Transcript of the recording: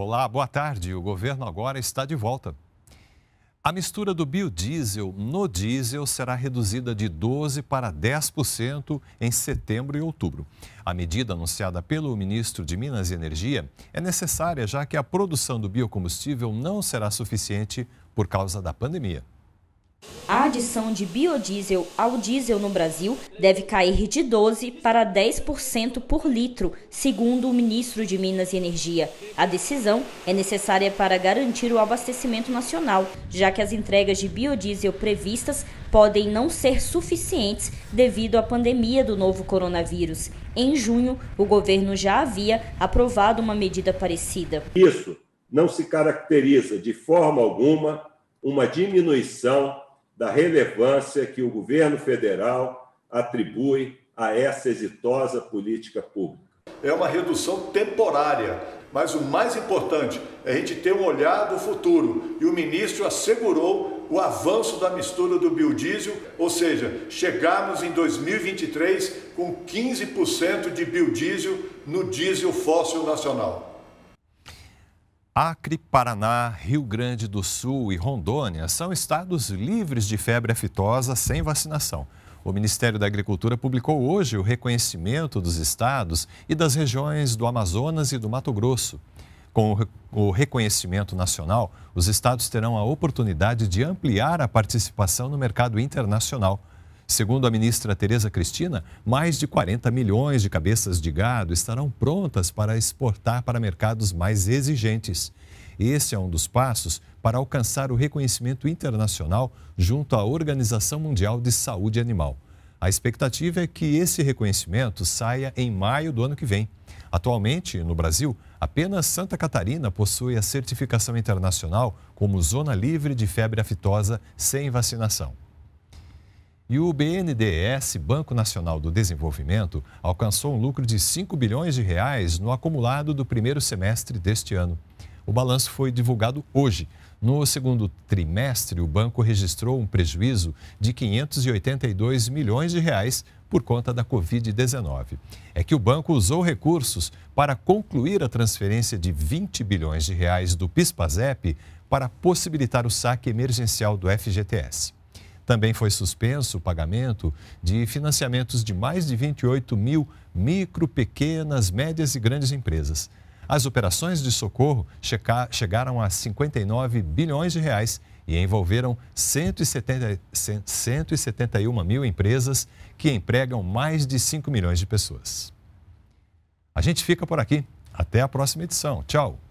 Olá, boa tarde. O governo agora está de volta. A mistura do biodiesel no diesel será reduzida de 12% para 10% em setembro e outubro. A medida anunciada pelo ministro de Minas e Energia é necessária, já que a produção do biocombustível não será suficiente por causa da pandemia. A adição de biodiesel ao diesel no Brasil deve cair de 12% para 10% por litro, segundo o ministro de Minas e Energia. A decisão é necessária para garantir o abastecimento nacional, já que as entregas de biodiesel previstas podem não ser suficientes devido à pandemia do novo coronavírus. Em junho, o governo já havia aprovado uma medida parecida. Isso não se caracteriza de forma alguma uma diminuição da relevância que o governo federal atribui a essa exitosa política pública. É uma redução temporária, mas o mais importante é a gente ter um olhar do futuro. E o ministro assegurou o avanço da mistura do biodiesel, ou seja, chegarmos em 2023 com 15% de biodiesel no diesel fóssil nacional. Acre, Paraná, Rio Grande do Sul e Rondônia são estados livres de febre aftosa sem vacinação. O Ministério da Agricultura publicou hoje o reconhecimento dos estados e das regiões do Amazonas e do Mato Grosso. Com o reconhecimento nacional, os estados terão a oportunidade de ampliar a participação no mercado internacional. Segundo a ministra Tereza Cristina, mais de 40 milhões de cabeças de gado estarão prontas para exportar para mercados mais exigentes. Esse é um dos passos para alcançar o reconhecimento internacional junto à Organização Mundial de Saúde Animal. A expectativa é que esse reconhecimento saia em maio do ano que vem. Atualmente, no Brasil, apenas Santa Catarina possui a certificação internacional como zona livre de febre aftosa sem vacinação. E o BNDES, Banco Nacional do Desenvolvimento, alcançou um lucro de 5 bilhões de reais no acumulado do primeiro semestre deste ano. O balanço foi divulgado hoje. No segundo trimestre, o banco registrou um prejuízo de 582 milhões de reais por conta da Covid-19. É que o banco usou recursos para concluir a transferência de 20 bilhões de reais do PISPAZEP para possibilitar o saque emergencial do FGTS. Também foi suspenso o pagamento de financiamentos de mais de 28 mil micro, pequenas, médias e grandes empresas. As operações de socorro chegaram a 59 bilhões de reais e envolveram 170, 171 mil empresas que empregam mais de 5 milhões de pessoas. A gente fica por aqui. Até a próxima edição. Tchau!